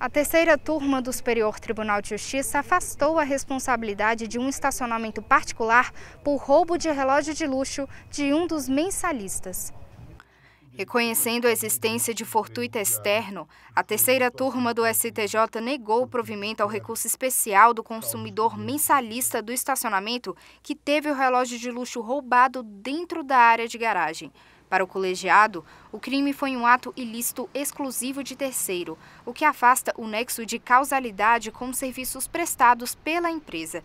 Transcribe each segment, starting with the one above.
A terceira turma do Superior Tribunal de Justiça afastou a responsabilidade de um estacionamento particular por roubo de relógio de luxo de um dos mensalistas. Reconhecendo a existência de fortuita externo, a terceira turma do STJ negou o provimento ao recurso especial do consumidor mensalista do estacionamento que teve o relógio de luxo roubado dentro da área de garagem. Para o colegiado, o crime foi um ato ilícito exclusivo de terceiro, o que afasta o nexo de causalidade com serviços prestados pela empresa.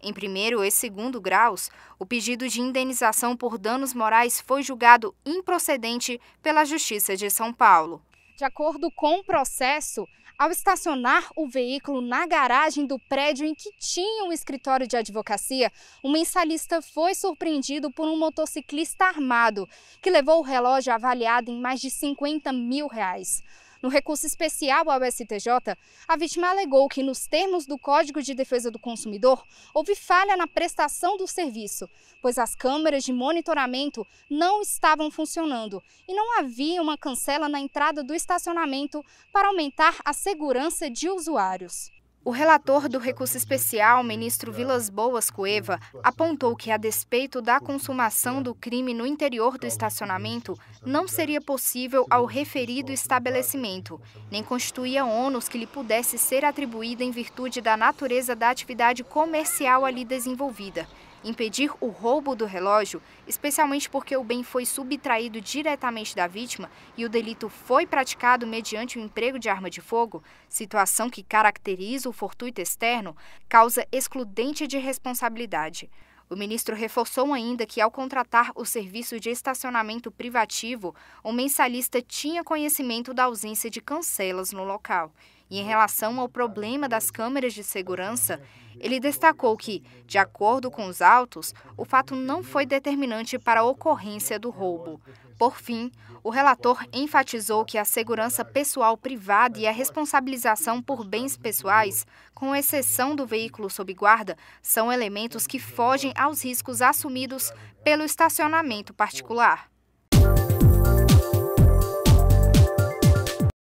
Em primeiro e segundo graus, o pedido de indenização por danos morais foi julgado improcedente pela Justiça de São Paulo. De acordo com o processo, ao estacionar o veículo na garagem do prédio em que tinha um escritório de advocacia, o mensalista foi surpreendido por um motociclista armado, que levou o relógio avaliado em mais de 50 mil reais. No recurso especial ao STJ, a vítima alegou que, nos termos do Código de Defesa do Consumidor, houve falha na prestação do serviço, pois as câmeras de monitoramento não estavam funcionando e não havia uma cancela na entrada do estacionamento para aumentar a segurança de usuários. O relator do recurso especial, ministro Vilas Boas Cueva, apontou que, a despeito da consumação do crime no interior do estacionamento, não seria possível ao referido estabelecimento, nem constituía ônus que lhe pudesse ser atribuída em virtude da natureza da atividade comercial ali desenvolvida. Impedir o roubo do relógio, especialmente porque o bem foi subtraído diretamente da vítima e o delito foi praticado mediante o emprego de arma de fogo, situação que caracteriza o fortuito externo, causa excludente de responsabilidade. O ministro reforçou ainda que, ao contratar o serviço de estacionamento privativo, o mensalista tinha conhecimento da ausência de cancelas no local. E em relação ao problema das câmeras de segurança, ele destacou que, de acordo com os autos, o fato não foi determinante para a ocorrência do roubo. Por fim, o relator enfatizou que a segurança pessoal privada e a responsabilização por bens pessoais, com exceção do veículo sob guarda, são elementos que fogem aos riscos assumidos pelo estacionamento particular.